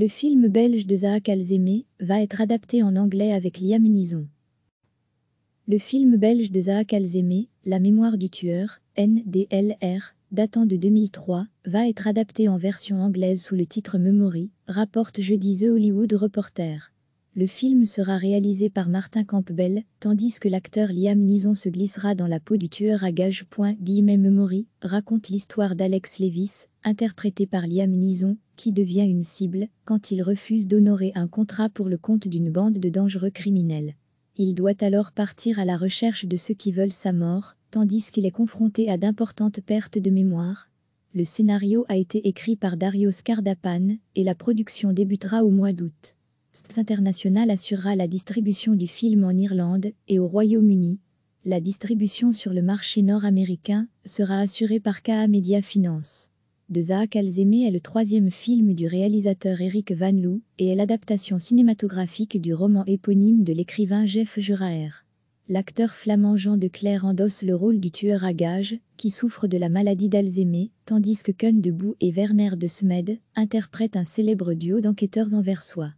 Le film belge de Zaha Alzemé va être adapté en anglais avec Liam Neeson. Le film belge de Zaha Alzemé, La mémoire du tueur, NDLR, datant de 2003, va être adapté en version anglaise sous le titre Memory, rapporte jeudi The Hollywood Reporter. Le film sera réalisé par Martin Campbell, tandis que l'acteur Liam Neeson se glissera dans la peau du tueur à gages. Guillemets Memory raconte l'histoire d'Alex Levis, interprété par Liam Neeson, qui devient une cible quand il refuse d'honorer un contrat pour le compte d'une bande de dangereux criminels. Il doit alors partir à la recherche de ceux qui veulent sa mort, tandis qu'il est confronté à d'importantes pertes de mémoire. Le scénario a été écrit par Darius Cardapan, et la production débutera au mois d'août. International assurera la distribution du film en Irlande et au Royaume-Uni. La distribution sur le marché nord-américain sera assurée par KA Media Finance. De Zaak Alzheimer est le troisième film du réalisateur Eric Van Loo et est l'adaptation cinématographique du roman éponyme de l'écrivain Jeff Juraer. L'acteur flamand Jean de Claire endosse le rôle du tueur à gages, qui souffre de la maladie d'Alzheimer, tandis que Kun Debout et Werner de Smed interprètent un célèbre duo d'enquêteurs anversois.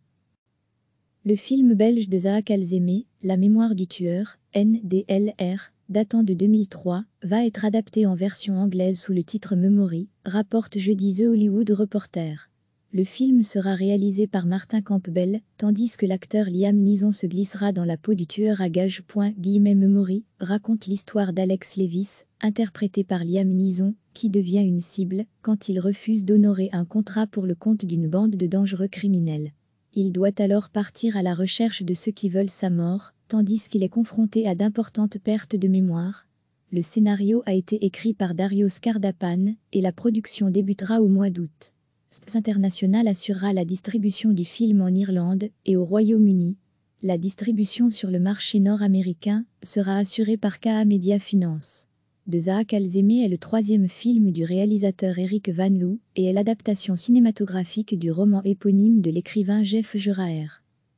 Le film belge de Zaha Alzemé, La mémoire du tueur, NDLR, datant de 2003, va être adapté en version anglaise sous le titre Memory, rapporte jeudi The Hollywood Reporter. Le film sera réalisé par Martin Campbell, tandis que l'acteur Liam Neeson se glissera dans la peau du tueur à gages. Memory raconte l'histoire d'Alex Levis, interprété par Liam Neeson, qui devient une cible quand il refuse d'honorer un contrat pour le compte d'une bande de dangereux criminels. Il doit alors partir à la recherche de ceux qui veulent sa mort, tandis qu'il est confronté à d'importantes pertes de mémoire. Le scénario a été écrit par Darius Cardapan et la production débutera au mois d'août. Stats International assurera la distribution du film en Irlande et au Royaume-Uni. La distribution sur le marché nord-américain sera assurée par KA Media Finance de Zahak Alzheimer est le troisième film du réalisateur Eric Van Loo et est l'adaptation cinématographique du roman éponyme de l'écrivain Jeff Juraer.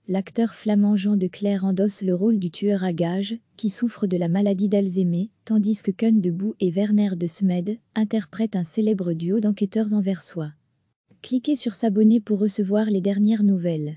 L'acteur flamand Jean de endosse le rôle du tueur à gages, qui souffre de la maladie d'Alzheimer, tandis que Kun Debout et Werner de Smed interprètent un célèbre duo d'enquêteurs anversois. Cliquez sur s'abonner pour recevoir les dernières nouvelles.